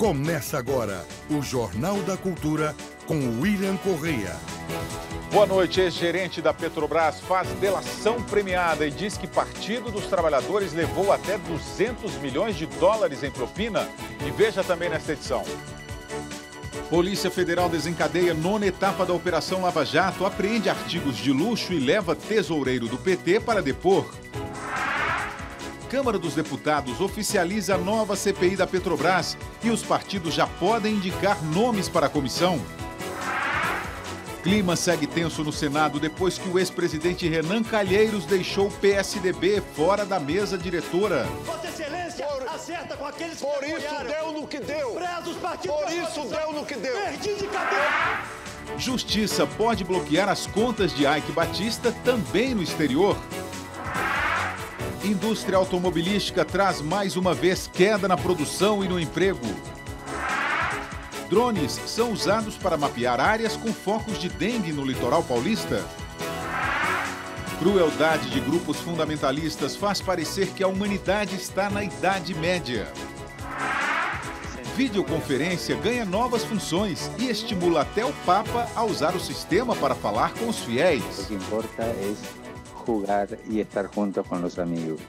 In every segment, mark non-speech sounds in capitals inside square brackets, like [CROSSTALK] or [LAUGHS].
Começa agora o Jornal da Cultura com William Correia. Boa noite. Ex-gerente da Petrobras faz delação premiada e diz que Partido dos Trabalhadores levou até 200 milhões de dólares em propina. E veja também nesta edição. Polícia Federal desencadeia nona etapa da Operação Lava Jato, apreende artigos de luxo e leva tesoureiro do PT para depor. Câmara dos Deputados oficializa a nova CPI da Petrobras e os partidos já podem indicar nomes para a comissão. Clima segue tenso no Senado depois que o ex-presidente Renan Calheiros deixou o PSDB fora da mesa diretora. Vossa Excelência por, acerta com aqueles que Por isso deu no que deu. Presos partidos Por isso deu no que deu. Perdi de cadeia. Justiça pode bloquear as contas de Ike Batista também no exterior. Indústria automobilística traz mais uma vez queda na produção e no emprego. Drones são usados para mapear áreas com focos de dengue no litoral paulista. Crueldade de grupos fundamentalistas faz parecer que a humanidade está na Idade Média. Videoconferência ganha novas funções e estimula até o Papa a usar o sistema para falar com os fiéis. O que importa é jugar y estar junto con los amigos.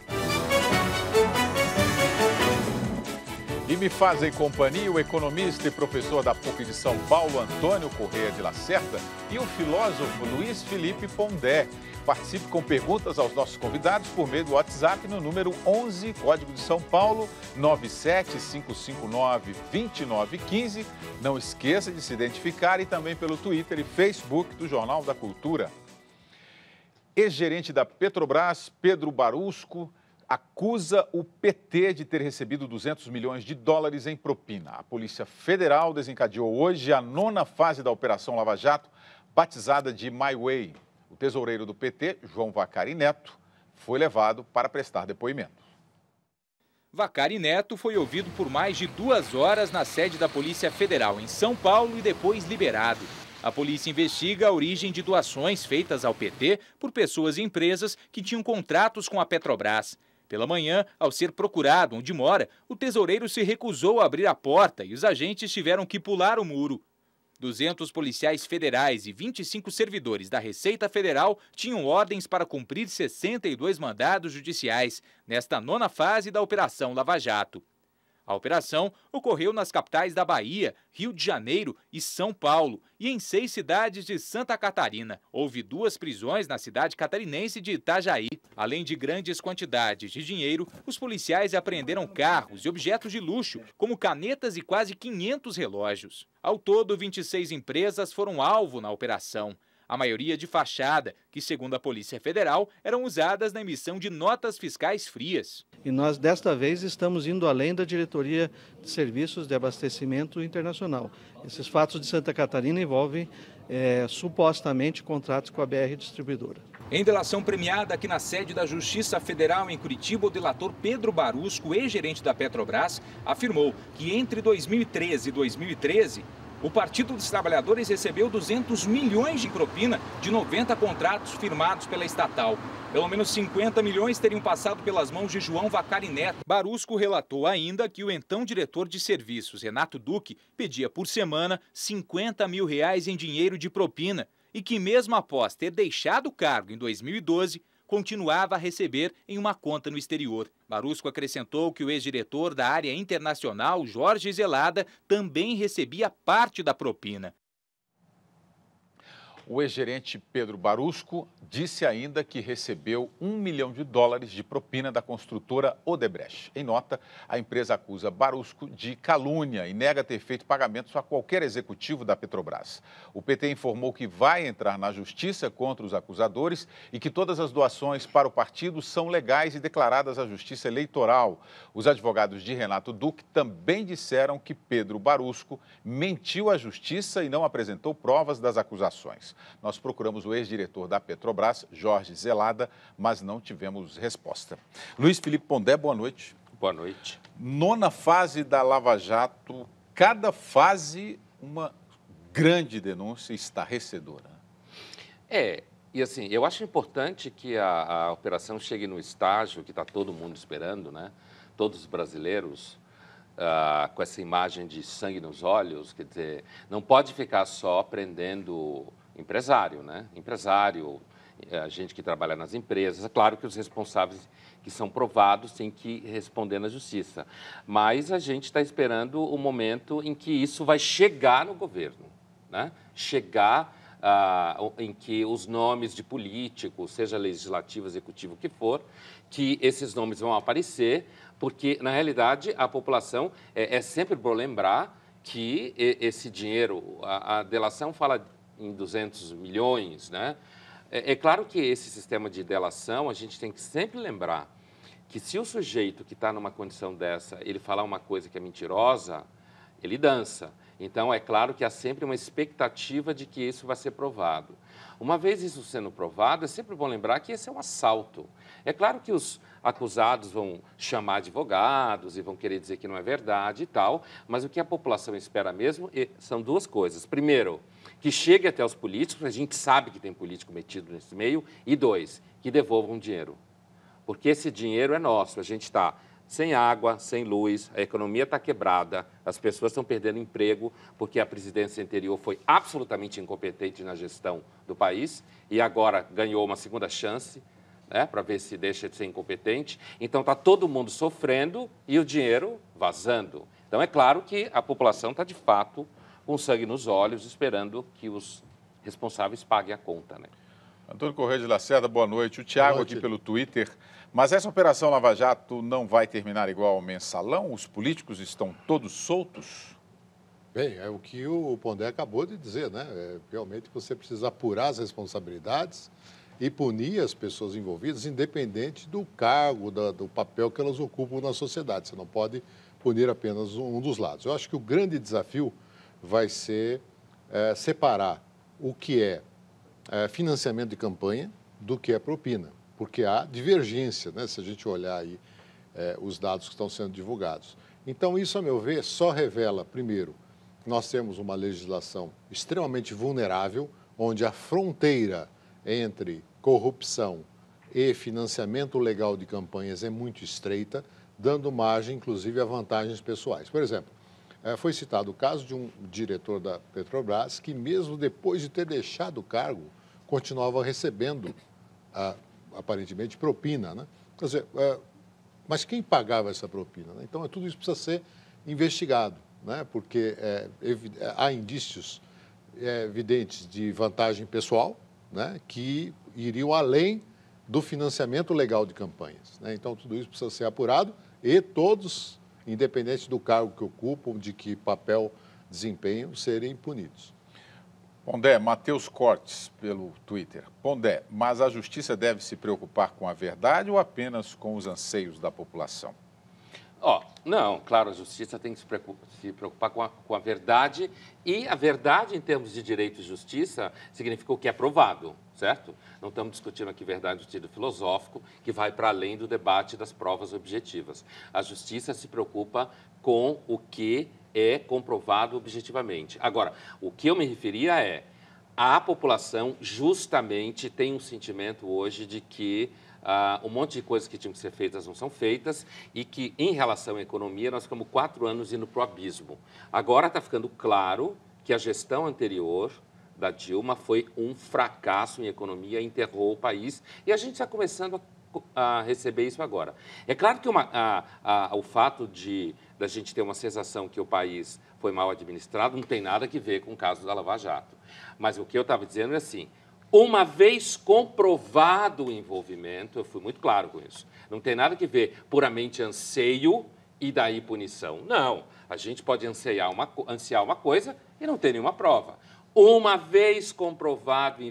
E me fazem companhia o economista e professor da PUC de São Paulo, Antônio Correia de Lacerda, e o filósofo Luiz Felipe Pondé. Participe com perguntas aos nossos convidados por meio do WhatsApp no número 11, código de São Paulo, 97559-2915. Não esqueça de se identificar e também pelo Twitter e Facebook do Jornal da Cultura. Ex-gerente da Petrobras, Pedro Barusco, acusa o PT de ter recebido 200 milhões de dólares em propina. A Polícia Federal desencadeou hoje a nona fase da Operação Lava Jato, batizada de My Way. O tesoureiro do PT, João Vacari Neto, foi levado para prestar depoimento. Vacari Neto foi ouvido por mais de duas horas na sede da Polícia Federal em São Paulo e depois liberado. A polícia investiga a origem de doações feitas ao PT por pessoas e empresas que tinham contratos com a Petrobras. Pela manhã, ao ser procurado onde mora, o tesoureiro se recusou a abrir a porta e os agentes tiveram que pular o muro. 200 policiais federais e 25 servidores da Receita Federal tinham ordens para cumprir 62 mandados judiciais, nesta nona fase da Operação Lava Jato. A operação ocorreu nas capitais da Bahia, Rio de Janeiro e São Paulo e em seis cidades de Santa Catarina. Houve duas prisões na cidade catarinense de Itajaí. Além de grandes quantidades de dinheiro, os policiais apreenderam carros e objetos de luxo, como canetas e quase 500 relógios. Ao todo, 26 empresas foram alvo na operação a maioria de fachada, que, segundo a Polícia Federal, eram usadas na emissão de notas fiscais frias. E nós, desta vez, estamos indo além da Diretoria de Serviços de Abastecimento Internacional. Esses fatos de Santa Catarina envolvem é, supostamente contratos com a BR Distribuidora. Em delação premiada aqui na sede da Justiça Federal em Curitiba, o delator Pedro Barusco, ex-gerente da Petrobras, afirmou que entre 2013 e 2013 o Partido dos Trabalhadores recebeu 200 milhões de propina de 90 contratos firmados pela estatal. Pelo menos 50 milhões teriam passado pelas mãos de João Vacari Neto. Barusco relatou ainda que o então diretor de serviços, Renato Duque, pedia por semana 50 mil reais em dinheiro de propina e que, mesmo após ter deixado o cargo em 2012, continuava a receber em uma conta no exterior. Barusco acrescentou que o ex-diretor da área internacional, Jorge Zelada, também recebia parte da propina. O ex-gerente Pedro Barusco disse ainda que recebeu um milhão de dólares de propina da construtora Odebrecht. Em nota, a empresa acusa Barusco de calúnia e nega ter feito pagamentos a qualquer executivo da Petrobras. O PT informou que vai entrar na justiça contra os acusadores e que todas as doações para o partido são legais e declaradas à Justiça Eleitoral. Os advogados de Renato Duque também disseram que Pedro Barusco mentiu à justiça e não apresentou provas das acusações. Nós procuramos o ex-diretor da Petrobras, Jorge Zelada, mas não tivemos resposta. Luiz Felipe Pondé, boa noite. Boa noite. Nona fase da Lava Jato, cada fase uma grande denúncia estarrecedora. É, e assim, eu acho importante que a, a operação chegue no estágio que está todo mundo esperando, né? Todos os brasileiros ah, com essa imagem de sangue nos olhos, quer dizer, não pode ficar só prendendo empresário, né? Empresário, é, a gente que trabalha nas empresas. É claro que os responsáveis que são provados têm que responder na justiça. Mas a gente está esperando o momento em que isso vai chegar no governo, né? Chegar ah, em que os nomes de políticos, seja legislativo, executivo, o que for, que esses nomes vão aparecer, porque, na realidade, a população é, é sempre bom lembrar que esse dinheiro, a, a delação fala em 200 milhões, né? É, é claro que esse sistema de delação, a gente tem que sempre lembrar que se o sujeito que está numa condição dessa, ele falar uma coisa que é mentirosa, ele dança. Então, é claro que há sempre uma expectativa de que isso vai ser provado. Uma vez isso sendo provado, é sempre bom lembrar que esse é um assalto. É claro que os acusados vão chamar advogados e vão querer dizer que não é verdade e tal, mas o que a população espera mesmo é, são duas coisas. Primeiro, que chegue até os políticos, a gente sabe que tem político metido nesse meio, e dois, que devolvam dinheiro. Porque esse dinheiro é nosso, a gente está sem água, sem luz, a economia está quebrada, as pessoas estão perdendo emprego porque a presidência anterior foi absolutamente incompetente na gestão do país e agora ganhou uma segunda chance né, para ver se deixa de ser incompetente. Então está todo mundo sofrendo e o dinheiro vazando. Então é claro que a população está de fato com sangue nos olhos, esperando que os responsáveis paguem a conta. Né? Antônio Correia de Lacerda, boa noite. O Tiago aqui pelo Twitter. Mas essa operação Lava Jato não vai terminar igual ao mensalão? Os políticos estão todos soltos? Bem, é o que o Pondé acabou de dizer, né? É, realmente você precisa apurar as responsabilidades e punir as pessoas envolvidas, independente do cargo, da, do papel que elas ocupam na sociedade. Você não pode punir apenas um, um dos lados. Eu acho que o grande desafio vai ser é, separar o que é, é financiamento de campanha do que é propina, porque há divergência, né, se a gente olhar aí é, os dados que estão sendo divulgados. Então, isso, a meu ver, só revela, primeiro, que nós temos uma legislação extremamente vulnerável, onde a fronteira entre corrupção e financiamento legal de campanhas é muito estreita, dando margem, inclusive, a vantagens pessoais. Por exemplo, é, foi citado o caso de um diretor da Petrobras que, mesmo depois de ter deixado o cargo, continuava recebendo, aparentemente, propina. Né? Quer dizer, é, mas quem pagava essa propina? Né? Então, é, tudo isso precisa ser investigado, né? porque há indícios evidentes de vantagem pessoal né? que iriam além do financiamento legal de campanhas. Né? Então, tudo isso precisa ser apurado e todos independente do cargo que ocupam, de que papel desempenham, serem punidos. Pondé, Matheus Cortes, pelo Twitter. Pondé, mas a justiça deve se preocupar com a verdade ou apenas com os anseios da população? Ó, oh, não, claro, a justiça tem que se preocupar com a, com a, verdade e a verdade em termos de direito e justiça significa o que é provado, certo? Não estamos discutindo aqui verdade no sentido filosófico, que vai para além do debate das provas objetivas. A justiça se preocupa com o que é comprovado objetivamente. Agora, o que eu me referia é a população justamente tem um sentimento hoje de que ah, um monte de coisas que tinham que ser feitas não são feitas e que, em relação à economia, nós ficamos quatro anos indo para o abismo. Agora está ficando claro que a gestão anterior da Dilma foi um fracasso em economia, enterrou o país e a gente está começando a, a, receber isso agora. É claro que uma, a, a, o fato de a gente ter uma sensação que o país foi mal administrado não tem nada a ver com o caso da Lava Jato. Mas o que eu estava dizendo é assim, uma vez comprovado o envolvimento, eu fui muito claro com isso, não tem nada que ver puramente anseio e daí punição. Não, a gente pode ansiar uma, ansiar uma coisa e não ter nenhuma prova. Uma vez comprovado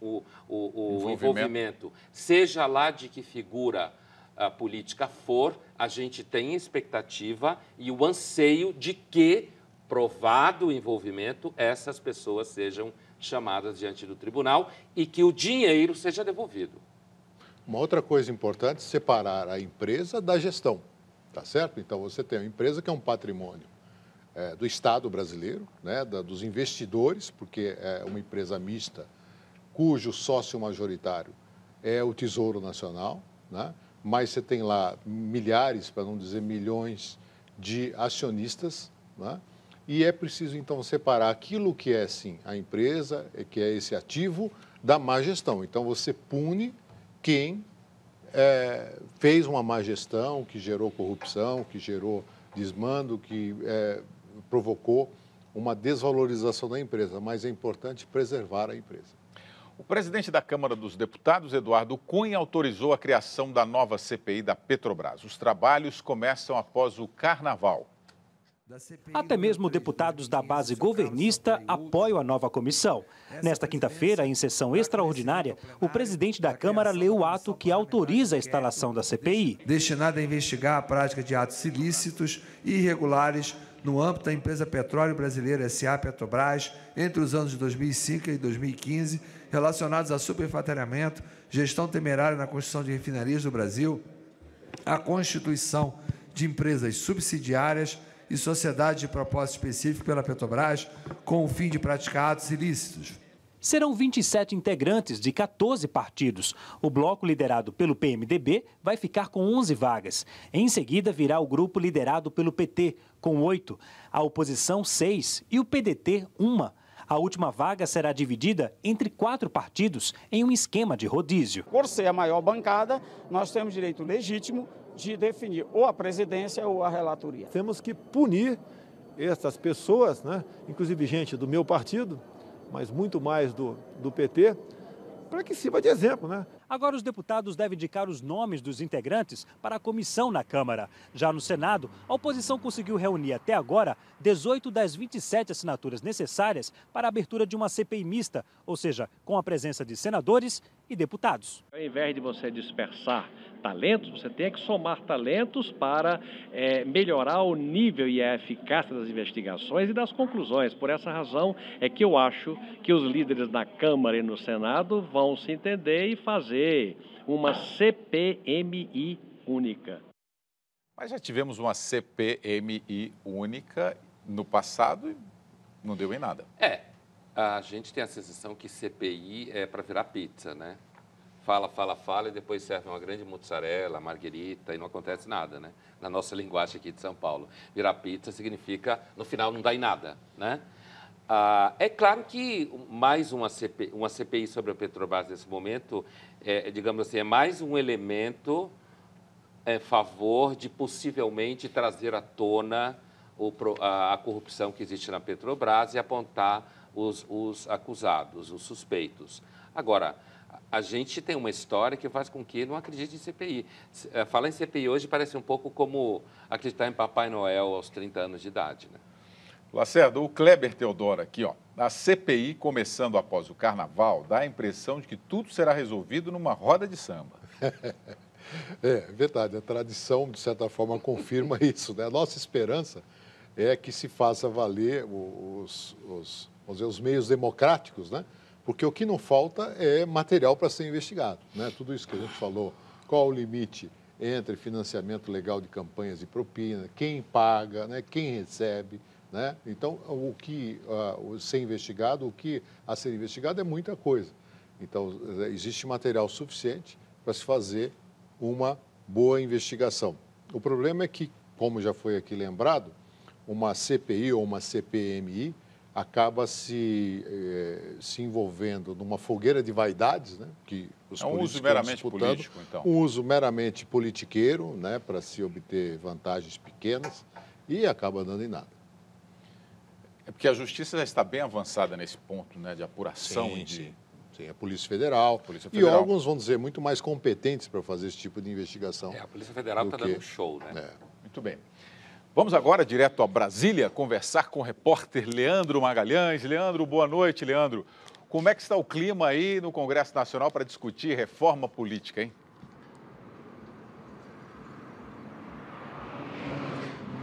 o, o, o envolvimento. envolvimento, seja lá de que figura a ah, política for, a gente tem expectativa e o anseio de que, provado o envolvimento, essas pessoas sejam envolvidas chamadas diante do tribunal e que o dinheiro seja devolvido. Uma outra coisa importante, separar a empresa da gestão, tá certo? Então, você tem uma empresa que é um patrimônio é, do Estado brasileiro, né, da, dos investidores, porque é uma empresa mista cujo sócio majoritário é o Tesouro Nacional, né? mas você tem lá milhares, para não dizer milhões, de acionistas, né? e é preciso então separar aquilo que é sim a empresa, é que é esse ativo, da má gestão. Então você pune quem é, fez uma má gestão, que gerou corrupção, que gerou desmando, que é, provocou uma desvalorização da empresa, mas é importante preservar a empresa. O presidente da Câmara dos Deputados, Eduardo Cunha, autorizou a criação da nova CPI da Petrobras. Os trabalhos começam após o Carnaval. Até mesmo deputados da base governista apoiam a nova comissão. Nesta quinta-feira, em sessão extraordinária, o presidente da Câmara leu o ato que autoriza a instalação da CPI. Destinada a investigar a prática de atos ilícitos e irregulares no âmbito da empresa Petróleo Brasileira SA Petrobras entre os anos de 2005 e 2015, relacionados a superfaturamento, gestão temerária na construção de refinarias do Brasil, a constituição de empresas subsidiárias e sociedade de propósito específico pela Petrobras com o fim de praticar atos ilícitos. Serão 27 integrantes de 14 partidos. O bloco liderado pelo PMDB vai ficar com 11 vagas. Em seguida, virá o grupo liderado pelo PT, com 8, a oposição, 6 e o PDT, 1. A última vaga será dividida entre quatro partidos em um esquema de rodízio. Por ser a maior bancada, nós temos direito legítimo de definir ou a presidência ou a relatoria. Temos que punir essas pessoas, né? inclusive gente do meu partido, mas muito mais do, do PT, para que sirva de exemplo, né? Agora os deputados devem indicar os nomes dos integrantes para a comissão na Câmara. Já no Senado, a oposição conseguiu reunir até agora 18 das 27 assinaturas necessárias para a abertura de uma CPI mista, ou seja, com a presença de senadores e deputados. Ao invés de você dispersar talentos, você tem que somar talentos para é, melhorar o nível e a eficácia das investigações e das conclusões. Por essa razão é que eu acho que os líderes na Câmara e no Senado vão se entender e fazer uma CPMI única. Mas já tivemos uma CPMI única no passado e não deu em nada. É, a gente tem a sensação que CPI é para virar pizza, né? fala, fala, fala e depois serve uma grande mozzarella, margarita e não acontece nada, né? Na nossa linguagem aqui de São Paulo. Virar pizza significa, no final, não dá em nada, né? Ah, é claro que mais uma, CP, uma CPI sobre a Petrobras nesse momento, é, é, digamos assim, é mais um elemento em é, favor de possivelmente trazer à tona o, a, a, corrupção que existe na Petrobras e apontar os, os acusados, os suspeitos. Agora, a gente tem uma história que faz com que não acredite em CPI. Eh, falar em CPI hoje parece um pouco como acreditar em Papai Noel aos 30 anos de idade, né? Lacerda, o Kleber Teodoro aqui, ó. A CPI começando após o carnaval dá a impressão de que tudo será resolvido numa roda de samba. [LAUGHS] É, verdade. Né? A tradição, de certa forma, confirma [LAUGHS] isso. Né? A nossa esperança é que se faça valer os, os, os, os meios democráticos, né? Porque o que não falta é material para ser investigado. Né? Tudo isso que a gente falou, qual o limite entre financiamento legal de campanhas e propina, quem paga, né? quem recebe. Né? Então, o que uh, ser investigado, o que a ser investigado é muita coisa. Então, existe material suficiente para se fazer uma boa investigação. O problema é que, como já foi aqui lembrado, uma CPI ou uma CPMI acaba se, eh, se envolvendo numa fogueira de vaidades, né? Que os é um uso meramente político, então. Um uso meramente politiqueiro, né? Para se obter vantagens pequenas e acaba dando em nada. É porque a justiça já está bem avançada nesse ponto, né? De apuração sim, e de... Sim, a Polícia Federal, Polícia Federal. E órgãos, vão dizer, muito mais competentes para fazer esse tipo de investigação. É, a Polícia Federal está que... dando um show, né? É. Muito bem. Vamos agora direto a Brasília conversar com o repórter Leandro Magalhães. Leandro, boa noite, Leandro. Como é que está o clima aí no Congresso Nacional para discutir reforma política, hein?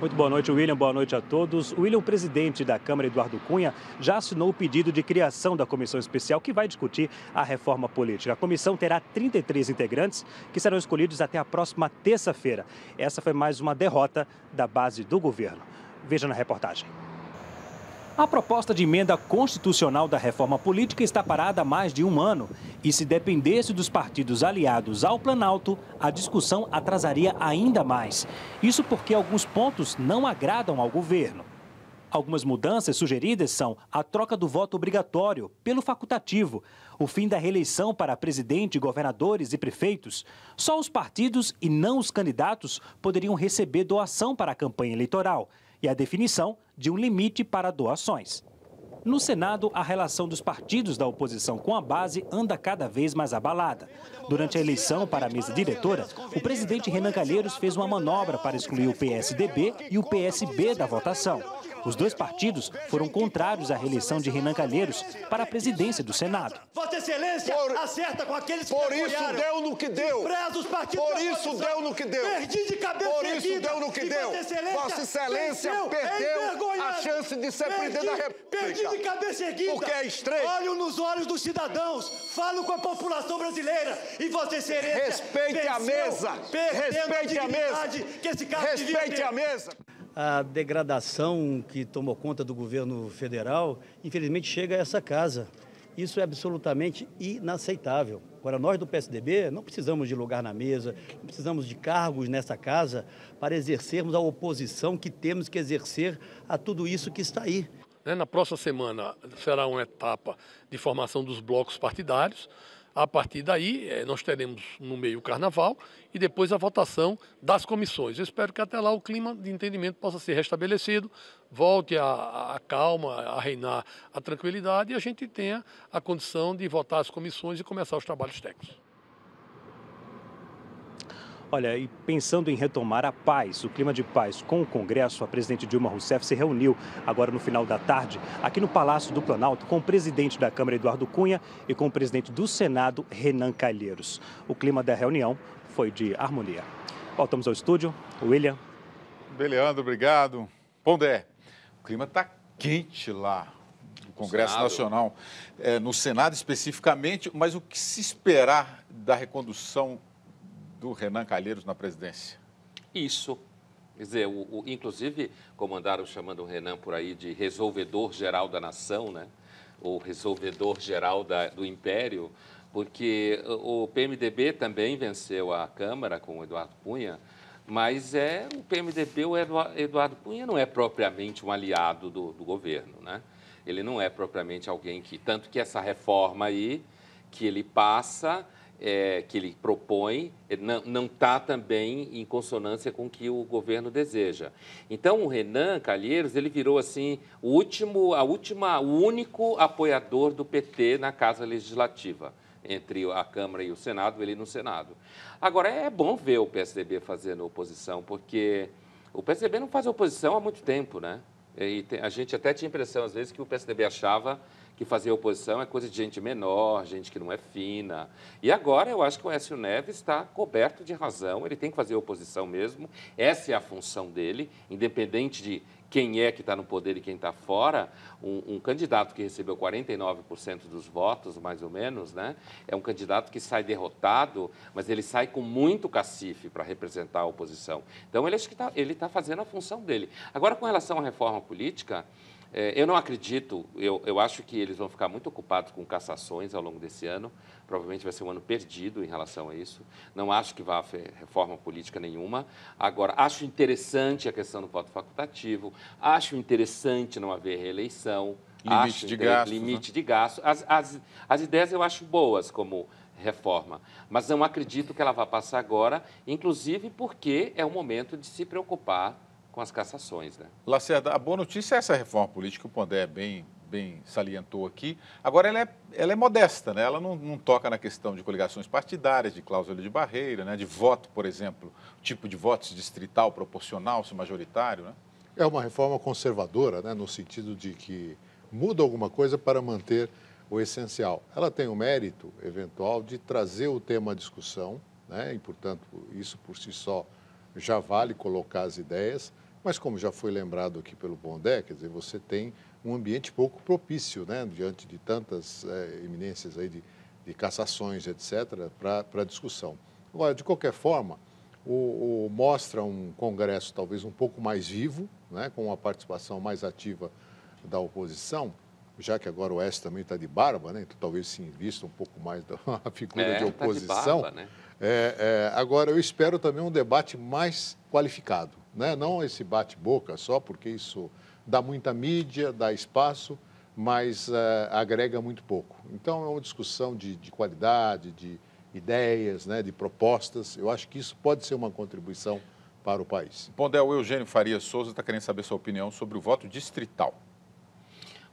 Muito boa noite, William. Boa noite a todos. William, o presidente da Câmara, Eduardo Cunha, já assinou o pedido de criação da comissão especial que vai discutir a reforma política. A comissão terá 33 integrantes que serão escolhidos até a próxima terça-feira. Essa foi mais uma derrota da base do governo. Veja na reportagem. A proposta de emenda constitucional da reforma política está parada há mais de um ano e se dependesse dos partidos aliados ao Planalto, a discussão atrasaria ainda mais. Isso porque alguns pontos não agradam ao governo. Algumas mudanças sugeridas são a troca do voto obrigatório pelo facultativo, o fim da reeleição para presidente, governadores e prefeitos. Só os partidos e não os candidatos poderiam receber doação para a campanha eleitoral e a definição de um limite para doações. No Senado, a relação dos partidos da oposição com a base anda cada vez mais abalada. Durante a eleição para a mesa diretora, o presidente Renan Calheiros fez uma manobra para excluir o PSDB e o PSB da votação. Os dois partidos foram contrários à reeleição de Renan Calheiros para a presidência do Senado. Vossa Excelência por, acerta com aqueles que Por isso deu no que deu. Por isso deu no que deu. Perdi de cabeça Por isso erguida, deu no que deu. Vossa Excelência é perdeu a chance de ser presidente da República. Perdi de cabeça erguida. Porque é estranho. Olho nos olhos dos cidadãos, falo com a população brasileira e Vossa Excelência Respeite a mesa. Respeite a, a mesa. Que esse cargo Respeite a mesa a degradação que tomou conta do governo federal, infelizmente, chega a essa casa. Isso é absolutamente inaceitável. Agora, nós do PSDB não precisamos de lugar na mesa, não precisamos de cargos nessa casa para exercermos a oposição que temos que exercer a tudo isso que está aí. Né, na próxima semana será uma etapa de formação dos blocos partidários. A partir daí, eh, nós teremos no meio o carnaval e depois a votação das comissões. Eu espero que até lá o clima de entendimento possa ser restabelecido, volte a, a calma, a reinar a tranquilidade e a gente tenha a condição de votar as comissões e começar os trabalhos técnicos. Olha, e pensando em retomar a paz, o clima de paz com o Congresso, a presidente Dilma Rousseff se reuniu agora no final da tarde aqui no Palácio do Planalto com o presidente da Câmara, Eduardo Cunha, e com o presidente do Senado, Renan Calheiros. O clima da reunião foi de harmonia. Voltamos ao estúdio. William. Beleandro, obrigado. Pondé, o clima está quente lá. no Congresso Senado. Nacional, é, no Senado especificamente, mas o que se esperar da recondução do Renan Calheiros na presidência. Isso. Quer dizer, o, o, inclusive, como andaram chamando o Renan por aí de resolvedor geral da nação, né? ou resolvedor geral da, do império, porque o PMDB também venceu a Câmara com o Eduardo Cunha, mas é o PMDB, o Eduardo Cunha não é propriamente um aliado do, do governo, né? Ele não é propriamente alguém que... Tanto que essa reforma aí, que ele passa, é, que ele propõe é, não está também em consonância com o que o governo deseja. Então o Renan Calheiros ele virou assim o último, a última, o único apoiador do PT na Casa Legislativa entre a Câmara e o Senado, ele no Senado. Agora é bom ver o PSDB fazendo oposição porque o PSDB não faz oposição há muito tempo, né? E a gente até tinha a impressão às vezes que o PSDB achava que fazer oposição é coisa de gente menor, gente que não é fina. E agora eu acho que o Écio Neves está coberto de razão, ele tem que fazer oposição mesmo, essa é a função dele, independente de quem é que está no poder e quem está fora, um, um, candidato que recebeu 49% dos votos, mais ou menos, né? é um candidato que sai derrotado, mas ele sai com muito cacife para representar a oposição. Então, ele acho que tá, ele está fazendo a função dele. Agora, com relação à reforma política, é, eu não acredito, eu, eu acho que eles vão ficar muito ocupados com cassações ao longo desse ano. Provavelmente vai ser um ano perdido em relação a isso. Não acho que vá haver reforma política nenhuma. Agora, acho interessante a questão do voto facultativo, acho interessante não haver reeleição. Limite acho, de gastos. Limite né? de gastos. As, as, as ideias eu acho boas, como reforma. Mas não acredito que ela vá passar agora, inclusive porque é o momento de se preocupar com as cassações. Né? Lacerda, a boa notícia é essa reforma política, o Pondé bem, bem salientou aqui. Agora, ela é, ela é modesta, né? ela não, não, toca na questão de coligações partidárias, de cláusula de barreira, né? de voto, por exemplo, tipo de se distrital, proporcional, se majoritário. Né? É uma reforma conservadora, né? no sentido de que muda alguma coisa para manter o essencial. Ela tem o mérito eventual de trazer o tema à discussão, né? e, portanto, isso por si só já vale colocar as ideias. Mas como já foi lembrado aqui pelo Bondé, quer dizer, você tem um ambiente pouco propício, né, diante de tantas é, eh, eminências aí de, de cassações, etc., para discussão. Agora, de qualquer forma, o, o, mostra um Congresso talvez um pouco mais vivo, né, com uma participação mais ativa da oposição, já que agora o S também está de barba, né, então talvez se invista um pouco mais da [LAUGHS] figura é, de oposição. Tá de barba, né? é, é, agora, eu espero também um debate mais qualificado né? não esse bate-boca só, porque isso dá muita mídia, dá espaço, mas uh, agrega muito pouco. Então, é uma discussão de, de qualidade, de ideias, né? de propostas. Eu acho que isso pode ser uma contribuição para o país. Pondel, o Eugênio Faria Souza está querendo saber sua opinião sobre o voto distrital.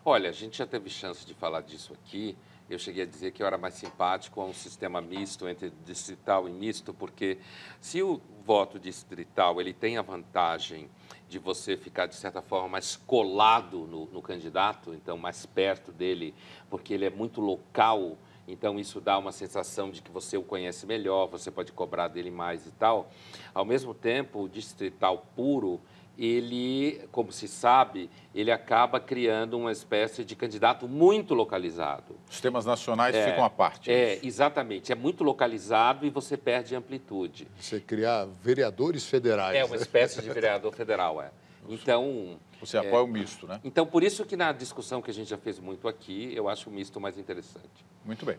Olha, a gente já teve chance de falar disso aqui. Eu cheguei a dizer que eu era mais simpático a um sistema misto entre distrital e misto, porque se o voto distrital ele tem a vantagem de você ficar, de certa forma, mais colado no, no candidato, então mais perto dele, porque ele é muito local, então isso dá uma sensação de que você o conhece melhor, você pode cobrar dele mais e tal. Ao mesmo tempo, o distrital puro ele, como se sabe, ele acaba criando uma espécie de candidato muito localizado. Os temas nacionais é, ficam à parte. É, isso. exatamente. É muito localizado e você perde amplitude. Você criar vereadores federais. É uma espécie de vereador federal, é. [LAUGHS] Então. Você é, apoia é, o é, misto, né? Então, por isso que na discussão que a gente já fez muito aqui, eu acho o misto mais interessante. Muito bem.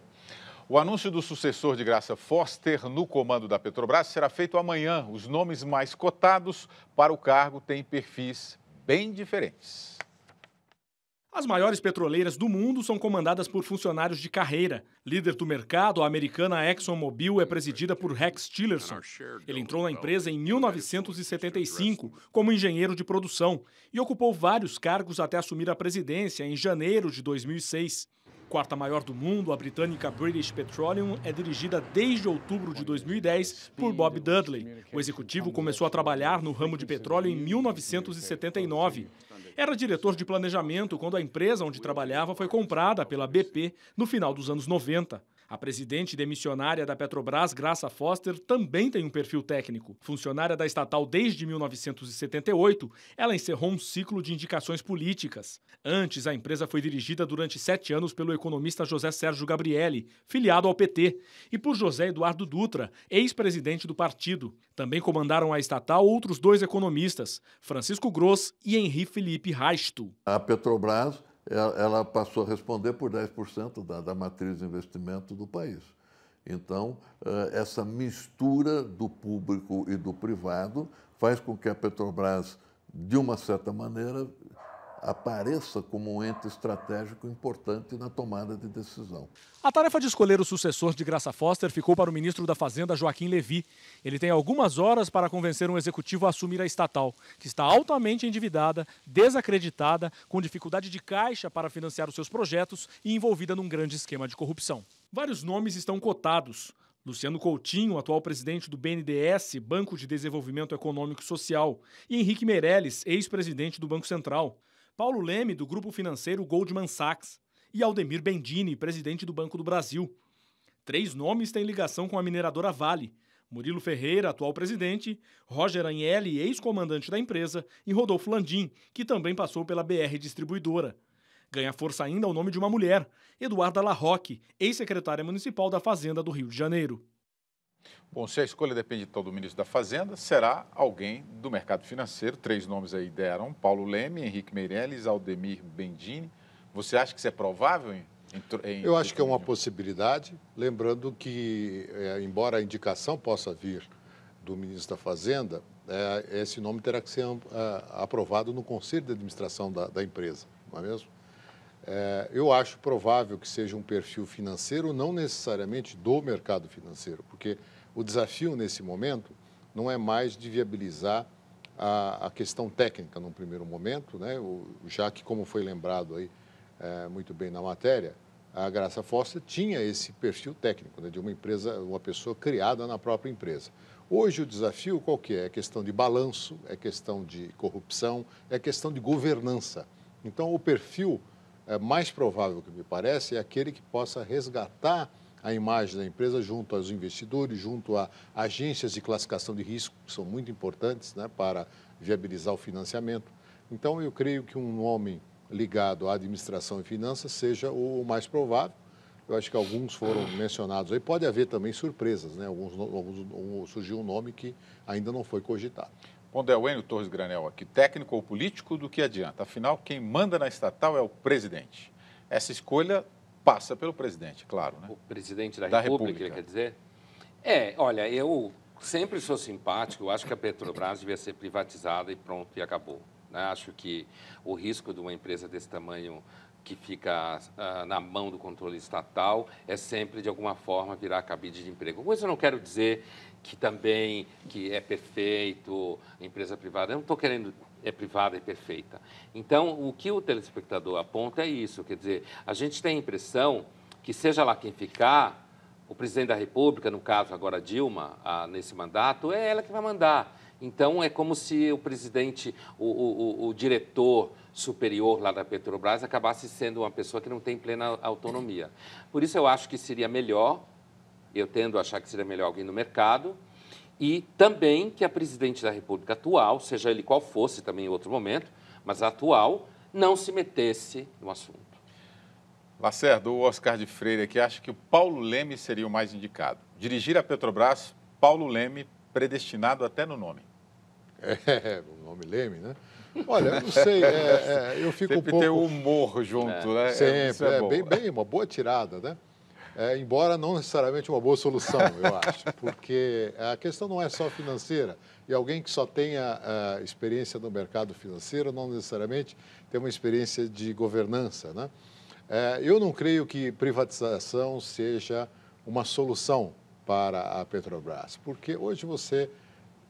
O anúncio do sucessor de Graça Foster no comando da Petrobras será feito amanhã. Os nomes mais cotados para o cargo têm perfis bem diferentes. As maiores petroleiras do mundo são comandadas por funcionários de carreira. Líder do mercado, a americana ExxonMobil é presidida por Rex Tillerson. Ele entrou na empresa em 1975 como engenheiro de produção e ocupou vários cargos até assumir a presidência em janeiro de 2006 quarta maior do mundo, a britânica British Petroleum é dirigida desde outubro de 2010 por Bob Dudley. O executivo começou a trabalhar no ramo de petróleo em 1979. Era diretor de planejamento quando a empresa onde trabalhava foi comprada pela BP no final dos anos 90. A presidente demissionária da Petrobras, Graça Foster, também tem um perfil técnico. Funcionária da estatal desde 1978, ela encerrou um ciclo de indicações políticas. Antes, a empresa foi dirigida durante sete anos pelo economista José Sérgio Gabrielli, filiado ao PT, e por José Eduardo Dutra, ex-presidente do partido. Também comandaram a estatal outros dois economistas, Francisco Gross e Henri Felipe Raisto. A Petrobras ela passou a responder por 10% da, da matriz de investimento do país. Então, eh, essa mistura do público e do privado faz com que a Petrobras, de uma certa maneira, apareça como um ente estratégico importante na tomada de decisão. A tarefa de escolher o sucessor de Graça Foster ficou para o ministro da Fazenda, Joaquim Levi. Ele tem algumas horas para convencer um executivo a assumir a estatal, que está altamente endividada, desacreditada, com dificuldade de caixa para financiar os seus projetos e envolvida num grande esquema de corrupção. Vários nomes estão cotados. Luciano Coutinho, atual presidente do BNDES, Banco de Desenvolvimento Econômico e Social, e Henrique Meirelles, ex-presidente do Banco Central. Paulo Leme, do grupo financeiro Goldman Sachs, e Aldemir Bendini, presidente do Banco do Brasil. Três nomes têm ligação com a mineradora Vale: Murilo Ferreira, atual presidente, Roger Agnelli, ex-comandante da empresa, e Rodolfo Landim, que também passou pela BR Distribuidora. Ganha força ainda o nome de uma mulher, Eduarda Larroque, ex-secretária municipal da Fazenda do Rio de Janeiro. Bom, se a escolha depende então do ministro da Fazenda, será alguém do mercado financeiro. Três nomes aí deram: Paulo Leme, Henrique Meirelles, Aldemir Bendini. Você acha que isso é provável? Em, em, Eu acho que é uma possibilidade. Lembrando que, é, embora a indicação possa vir do ministro da Fazenda, é, esse nome terá que ser é, aprovado no conselho de administração da, da empresa, não é mesmo? É, eu acho provável que seja um perfil financeiro, não necessariamente do mercado financeiro, porque o desafio nesse momento não é mais de viabilizar a, a questão técnica num primeiro momento, né? o, já que, como foi lembrado aí é, muito bem na matéria, a Graça Foster tinha esse perfil técnico né? de uma empresa, uma pessoa criada na própria empresa. Hoje o desafio qual que é? É questão de balanço, é questão de corrupção, é questão de governança. Então o perfil é, mais provável, que me parece, é aquele que possa resgatar a imagem da empresa junto aos investidores, junto a agências de classificação de risco, que são muito importantes né, para viabilizar o financiamento. Então, eu creio que um homem ligado à administração e finanças seja o mais provável. Eu acho que alguns foram mencionados aí. Pode haver também surpresas, né? Alguns, alguns, surgiu um nome que ainda não foi cogitado quando é o Enio Torres Granel aqui, técnico ou político, do que adianta? Afinal, quem manda na estatal é o presidente. Essa escolha passa pelo presidente, claro, né? O presidente da, da República, República, quer dizer? É, olha, eu sempre sou simpático, eu acho que a Petrobras devia ser privatizada e pronto, e acabou. Né? Acho que o risco de uma empresa desse tamanho que fica uh, na mão do controle estatal é sempre, de alguma forma, virar cabide de emprego. Com isso, eu não quero dizer que também que é perfeito, empresa privada. Eu não estou querendo é privada e é perfeita. Então, o que o telespectador aponta é isso, quer dizer, a gente tem a impressão que seja lá quem ficar, o presidente da República, no caso agora Dilma, a, nesse mandato, é ela que vai mandar. Então, é como se o presidente, o, o, o, diretor superior lá da Petrobras acabasse sendo uma pessoa que não tem plena autonomia. Por isso, eu acho que seria melhor eu tendo a achar que seria melhor alguém no mercado, e também que a presidente da República atual, seja ele qual fosse também em outro momento, mas a atual, não se metesse no assunto. Lacerda, o Oscar de Freire aqui acha que o Paulo Leme seria o mais indicado. Dirigir a Petrobras, Paulo Leme, predestinado até no nome. É, o nome Leme, né? Olha, eu não sei, é, é, eu fico Sempre um pouco... Sempre tem o humor junto, é. né? É, Sempre, é, é bem, bem, uma boa tirada, né? É, embora não necessariamente uma boa solução, eu [LAUGHS] acho, porque a questão não é só financeira. E alguém que só tenha uh, experiência no mercado financeiro não necessariamente tem uma experiência de governança. Né? É, eu não creio que privatização seja uma solução para a Petrobras, porque hoje você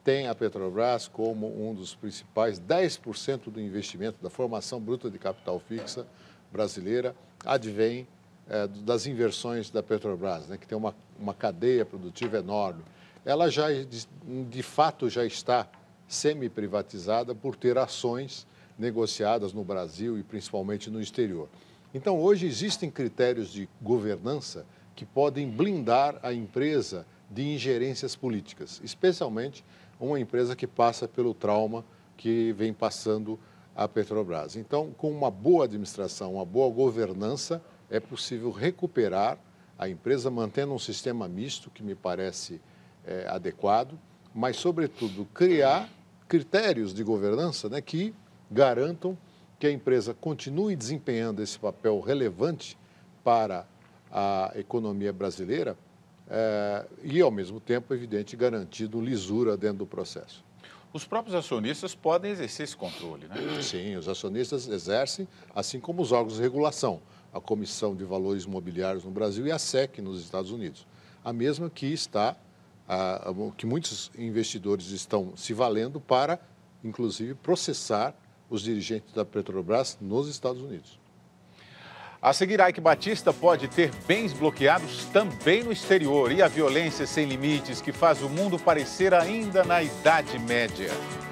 tem a Petrobras como um dos principais 10% do investimento da formação bruta de capital fixa brasileira advém é, das inversões da Petrobras, né, que tem uma, uma cadeia produtiva enorme, ela já de, de fato já está semi-privatizada por ter ações negociadas no Brasil e principalmente no exterior. Então, hoje existem critérios de governança que podem blindar a empresa de ingerências políticas, especialmente uma empresa que passa pelo trauma que vem passando a Petrobras. Então, com uma boa administração, uma boa governança, é possível recuperar a empresa mantendo um sistema misto, que me parece é, adequado, mas, sobretudo, criar critérios de governança né, que garantam que a empresa continue desempenhando esse papel relevante para a economia brasileira é, e, ao mesmo tempo, evidente, garantido lisura dentro do processo. Os próprios acionistas podem exercer esse controle, né? Sim, os acionistas exercem, assim como os órgãos de regulação a Comissão de Valores Imobiliários no Brasil e a SEC nos Estados Unidos. A mesma que está, a, a, que muitos investidores estão se valendo para, inclusive, processar os dirigentes da Petrobras nos Estados Unidos. A seguir, Ike Batista pode ter bens bloqueados também no exterior e a violência sem limites que faz o mundo parecer ainda na Idade Média.